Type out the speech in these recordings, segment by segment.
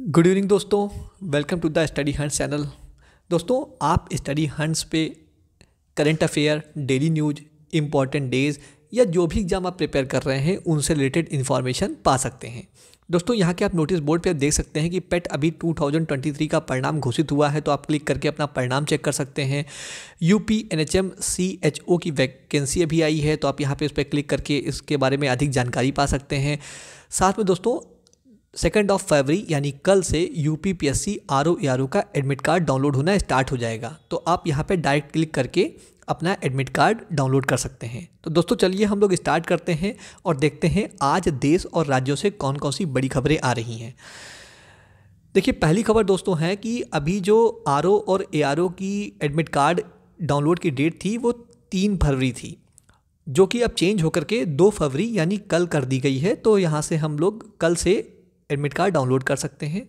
good evening दोस्तों welcome to the study hands channel दोस्तों आप स्टडी हंड्स पे current affair daily news important days या जो भी एग्ज़ाम आप प्रिपेयर कर रहे हैं उनसे रिलेटेड इन्फॉर्मेशन पा सकते हैं दोस्तों यहाँ के आप नोटिस बोर्ड पे देख सकते हैं कि पेट अभी 2023 का परिणाम घोषित हुआ है तो आप क्लिक करके अपना परिणाम चेक कर सकते हैं U P N H M C H O की वैकेंसी अभी आई है तो आप यहाँ पे उस पर क्लिक करके इसके बारे में अधिक जानकारी पा सकते हैं साथ में दोस्तों सेकेंड ऑफ फरवरी यानी कल से U P P S C R O R O का एडमिट कार्ड डाउनलोड होना स्टार्ट हो जाएगा तो आप यहाँ पर डायरेक्ट क्लिक करके अपना एडमिट कार्ड डाउनलोड कर सकते हैं तो दोस्तों चलिए हम लोग स्टार्ट करते हैं और देखते हैं आज देश और राज्यों से कौन कौन सी बड़ी खबरें आ रही हैं देखिए पहली खबर दोस्तों है कि अभी जो आर ओ और ए आर ओ की एडमिट कार्ड डाउनलोड की डेट थी वो तीन फरवरी थी जो कि अब चेंज होकर के दो फरवरी यानी कल कर दी गई है तो यहाँ से हम लोग कल से एडमिट कार्ड डाउनलोड कर सकते हैं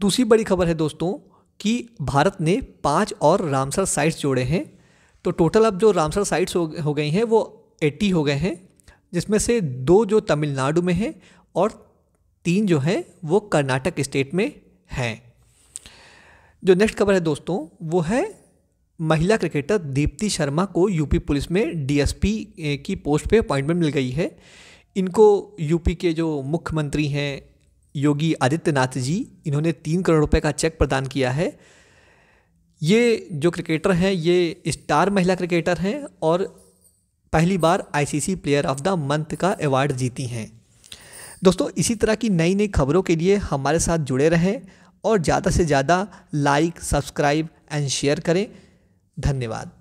दूसरी बड़ी खबर है दोस्तों कि भारत ने पाँच और रामसर साइट्स जोड़े हैं तो टोटल अब जो रामसर साइट्स हो, हो गई हैं वो एट्टी हो गए हैं जिसमें से दो जो तमिलनाडु में हैं और तीन जो हैं वो कर्नाटक स्टेट में हैं जो नेक्स्ट खबर है दोस्तों वो है महिला क्रिकेटर दीप्ति शर्मा को यूपी पुलिस में डीएसपी की पोस्ट पे अपॉइंटमेंट मिल गई है इनको यूपी के जो मुख्यमंत्री हैं योगी आदित्यनाथ जी इन्होंने तीन करोड़ रुपए का चेक प्रदान किया है ये जो क्रिकेटर हैं ये स्टार महिला क्रिकेटर हैं और पहली बार ICC player of the month का अवार्ड जीती हैं दोस्तों इसी तरह की नई नई खबरों के लिए हमारे साथ जुड़े रहें और ज़्यादा से ज़्यादा लाइक सब्सक्राइब एंड शेयर करें धन्यवाद